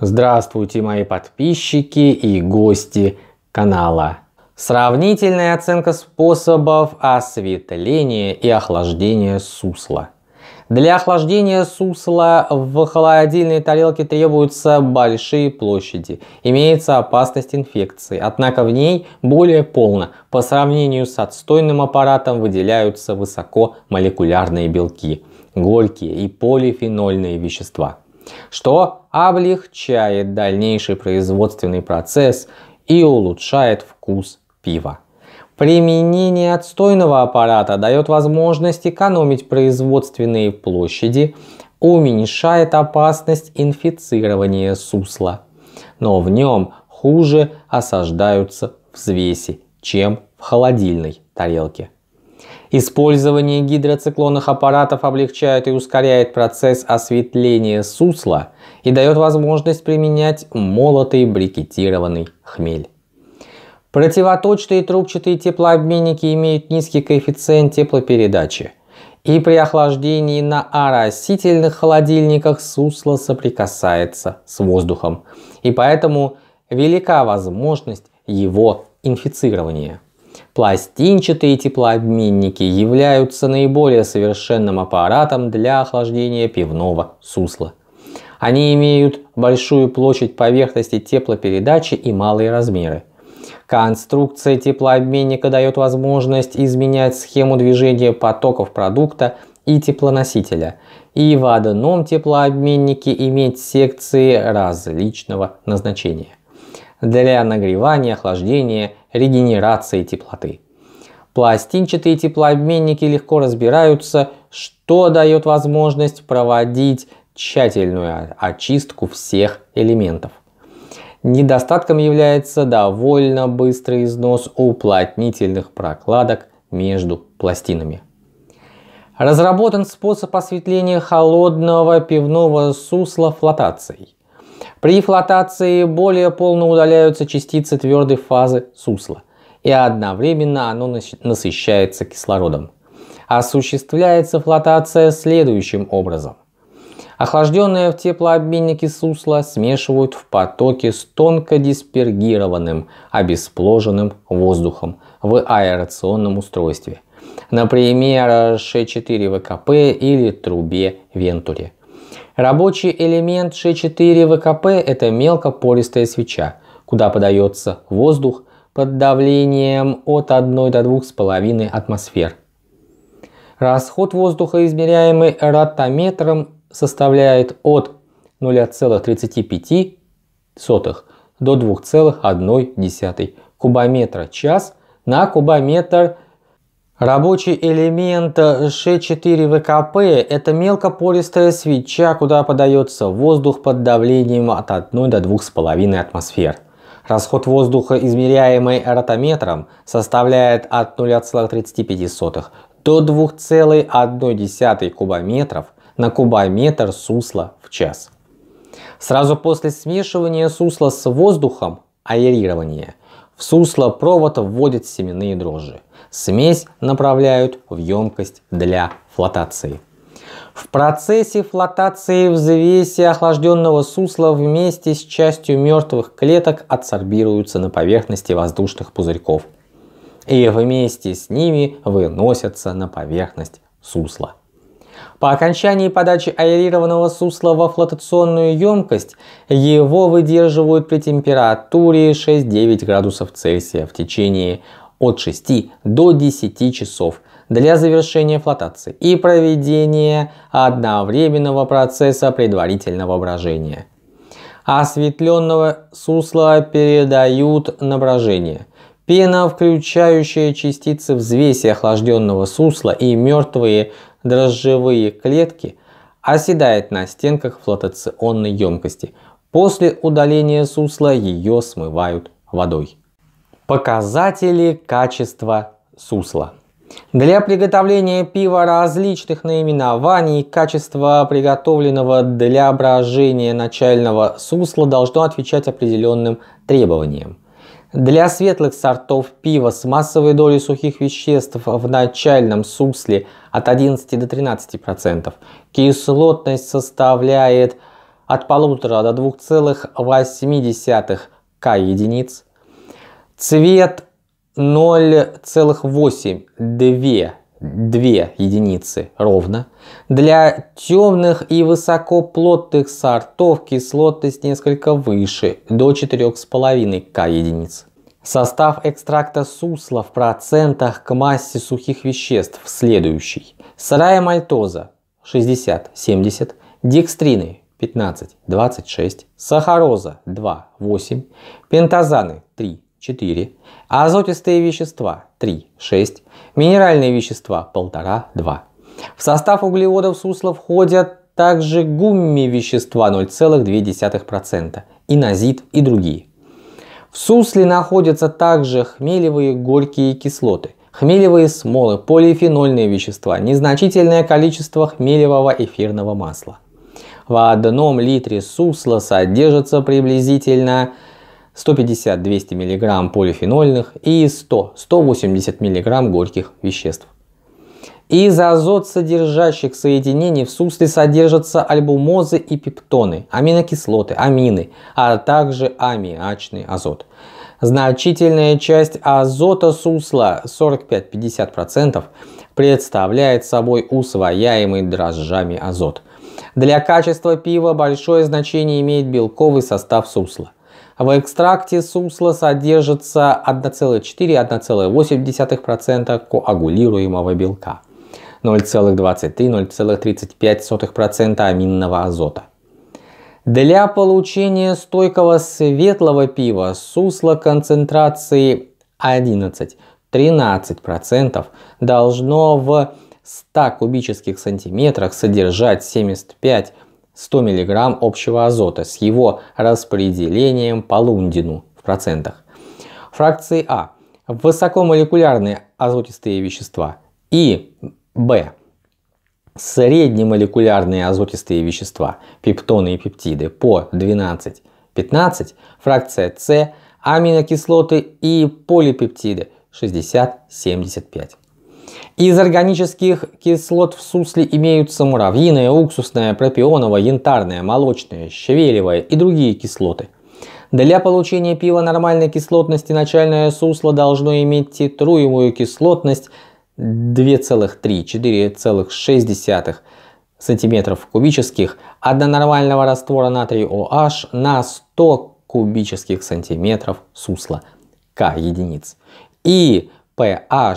Здравствуйте, мои подписчики и гости канала. Сравнительная оценка способов осветления и охлаждения сусла. Для охлаждения сусла в холодильной тарелке требуются большие площади. Имеется опасность инфекции, однако в ней более полно. По сравнению с отстойным аппаратом выделяются высокомолекулярные белки, горькие и полифенольные вещества, что облегчает дальнейший производственный процесс и улучшает вкус пива. Применение отстойного аппарата дает возможность экономить производственные площади, уменьшает опасность инфицирования сусла. Но в нем хуже осаждаются взвеси, чем в холодильной тарелке. Использование гидроциклонных аппаратов облегчает и ускоряет процесс осветления сусла и дает возможность применять молотый брикетированный хмель. Противоточные трубчатые теплообменники имеют низкий коэффициент теплопередачи, и при охлаждении на оросительных холодильниках сусло соприкасается с воздухом, и поэтому велика возможность его инфицирования. Пластинчатые теплообменники являются наиболее совершенным аппаратом для охлаждения пивного сусла. Они имеют большую площадь поверхности теплопередачи и малые размеры. Конструкция теплообменника дает возможность изменять схему движения потоков продукта и теплоносителя, и в одном теплообменнике иметь секции различного назначения для нагревания, охлаждения регенерации теплоты. Пластинчатые теплообменники легко разбираются, что дает возможность проводить тщательную очистку всех элементов. Недостатком является довольно быстрый износ уплотнительных прокладок между пластинами. Разработан способ осветления холодного пивного сусла флотацией. При флотации более полно удаляются частицы твердой фазы сусла, и одновременно оно насыщается кислородом. Осуществляется флотация следующим образом. Охлажденное в теплообменнике сусло смешивают в потоке с тонко диспергированным, обеспложенным воздухом в аэрационном устройстве. Например, Ш4 ВКП или трубе Вентури – Рабочий элемент Ш4 ВКП – это мелкопористая свеча, куда подается воздух под давлением от 1 до 2,5 атмосфер. Расход воздуха, измеряемый ротометром, составляет от 0,35 до 2,1 кубометра час на кубометр Рабочий элемент э, Ш4ВКП – это мелкопористая свеча, куда подается воздух под давлением от 1 до 2,5 атмосфер. Расход воздуха, измеряемый ротометром, составляет от 0,35 до 2,1 кубометров на кубометр сусла в час. Сразу после смешивания сусла с воздухом, аэрирования – в сусло провода вводят семенные дрожжи. Смесь направляют в емкость для флотации. В процессе флотации взвеси охлажденного сусла вместе с частью мертвых клеток адсорбируются на поверхности воздушных пузырьков и вместе с ними выносятся на поверхность сусла. По окончании подачи аэрированного сусла во флотационную емкость его выдерживают при температуре 6-9 градусов Цельсия в течение от 6 до 10 часов для завершения флотации и проведения одновременного процесса предварительного брожения. Осветленного сусла передают на брожение – Пена, включающая частицы взвеси охлажденного сусла и мертвые дрожжевые клетки оседает на стенках флотационной емкости. После удаления сусла ее смывают водой. Показатели качества сусла. Для приготовления пива различных наименований качество приготовленного для брожения начального сусла должно отвечать определенным требованиям. Для светлых сортов пива с массовой долей сухих веществ в начальном сусле от 11 до 13%, процентов, кислотность составляет от 1,5 до 2,8 к единиц, цвет 0,8-2 2 единицы ровно. Для темных и высокоплотных сортов кислотность несколько выше, до 4,5 к единиц. Состав экстракта сусла в процентах к массе сухих веществ следующий. Сырая мальтоза 60-70, декстрины 15-26, сахароза 2-8, пентозаны 3-4, азотистые вещества 3, 6, минеральные вещества 1,5, 2. В состав углеводов сусла входят также гумми вещества 0,2%, инозит и другие. В сусле находятся также хмелевые горькие кислоты, хмелевые смолы, полифенольные вещества, незначительное количество хмелевого эфирного масла. В одном литре сусла содержится приблизительно 150-200 мг полифенольных и 100-180 мг горьких веществ. Из азот содержащих соединений в сусле содержатся альбумозы и пептоны, аминокислоты, амины, а также аммиачный азот. Значительная часть азота сусла 45-50% представляет собой усвояемый дрожжами азот. Для качества пива большое значение имеет белковый состав сусла – а в экстракте сумсла содержится 1,4-1,8% коагулируемого белка, 0,23-0,35% аминного азота. Для получения стойкого светлого пива сусло концентрации 11-13% должно в 100 кубических сантиметрах содержать 75 100 мг общего азота с его распределением по лундину в процентах. Фракции А. Высокомолекулярные азотистые вещества. И Б. Среднемолекулярные азотистые вещества, пептоны и пептиды по 12-15, фракция С, аминокислоты и полипептиды 60-75. Из органических кислот в сусле имеются муравьиная, уксусная, пропионовая, янтарная, молочная, щавелевая и другие кислоты. Для получения пива нормальной кислотности начальное сусло должно иметь титруемую кислотность 2,3-4,6 см кубических а до нормального раствора натрия OH на 100 кубических сантиметров сусла К единиц и pH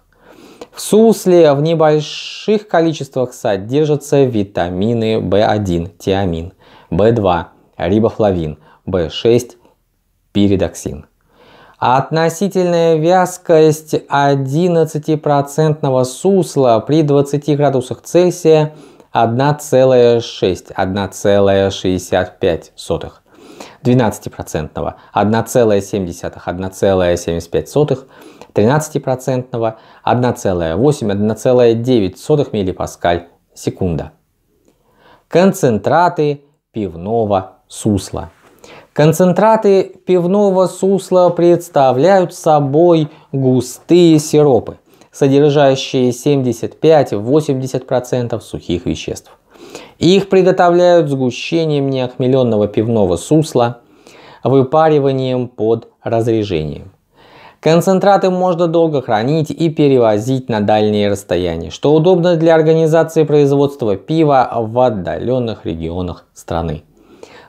В сусле в небольших количествах содержатся витамины В1, тиамин, В2, рибофлавин, В6, пиридоксин. Относительная вязкость 11% сусла при 20 градусах Цельсия 1,6, 1,65. 12%, 1,7, 1,75, 13% 1,8-1,9 мПа секунда. Концентраты пивного сусла. Концентраты пивного сусла представляют собой густые сиропы, содержащие 75-80% сухих веществ. Их приготовляют сгущением неохмеленного пивного сусла, выпариванием под разрежением. Концентраты можно долго хранить и перевозить на дальние расстояния, что удобно для организации производства пива в отдаленных регионах страны.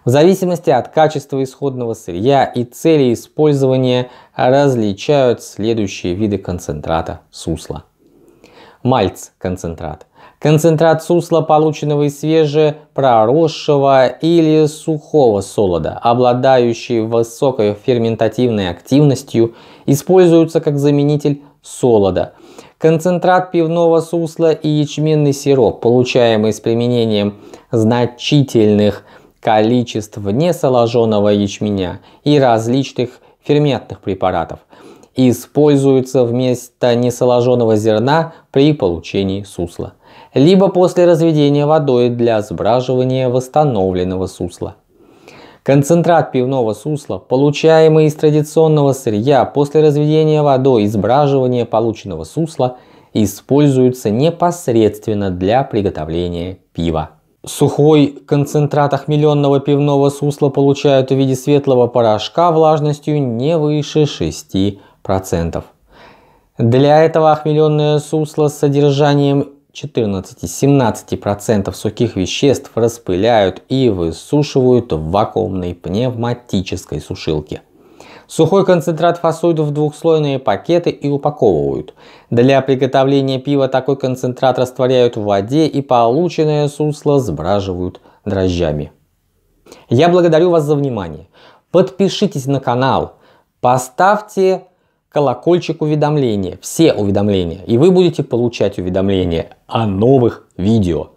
В зависимости от качества исходного сырья и цели использования различают следующие виды концентрата сусла. Мальц-концентрат Концентрат сусла, полученного из свежепроросшего или сухого солода, обладающий высокой ферментативной активностью, используется как заменитель солода. Концентрат пивного сусла и ячменный сироп, получаемый с применением значительных количеств несоложенного ячменя и различных ферментных препаратов – и используются вместо несоложенного зерна при получении сусла, либо после разведения водой для сбраживания восстановленного сусла. Концентрат пивного сусла, получаемый из традиционного сырья после разведения водой и сбраживания полученного сусла, используется непосредственно для приготовления пива. Сухой концентрат охмеленного пивного сусла получают в виде светлого порошка влажностью не выше 6 14,7%. Для этого охмеленное сусло с содержанием 14-17% сухих веществ распыляют и высушивают в вакуумной пневматической сушилке. Сухой концентрат фасуют в двухслойные пакеты и упаковывают. Для приготовления пива такой концентрат растворяют в воде и полученное сусло сбраживают дрожжами. Я благодарю вас за внимание. Подпишитесь на канал, поставьте колокольчик уведомления, все уведомления, и вы будете получать уведомления о новых видео.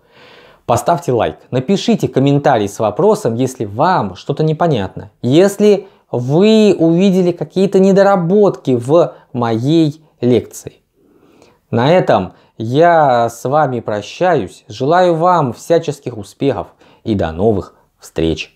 Поставьте лайк, напишите комментарий с вопросом, если вам что-то непонятно, если вы увидели какие-то недоработки в моей лекции. На этом я с вами прощаюсь, желаю вам всяческих успехов и до новых встреч!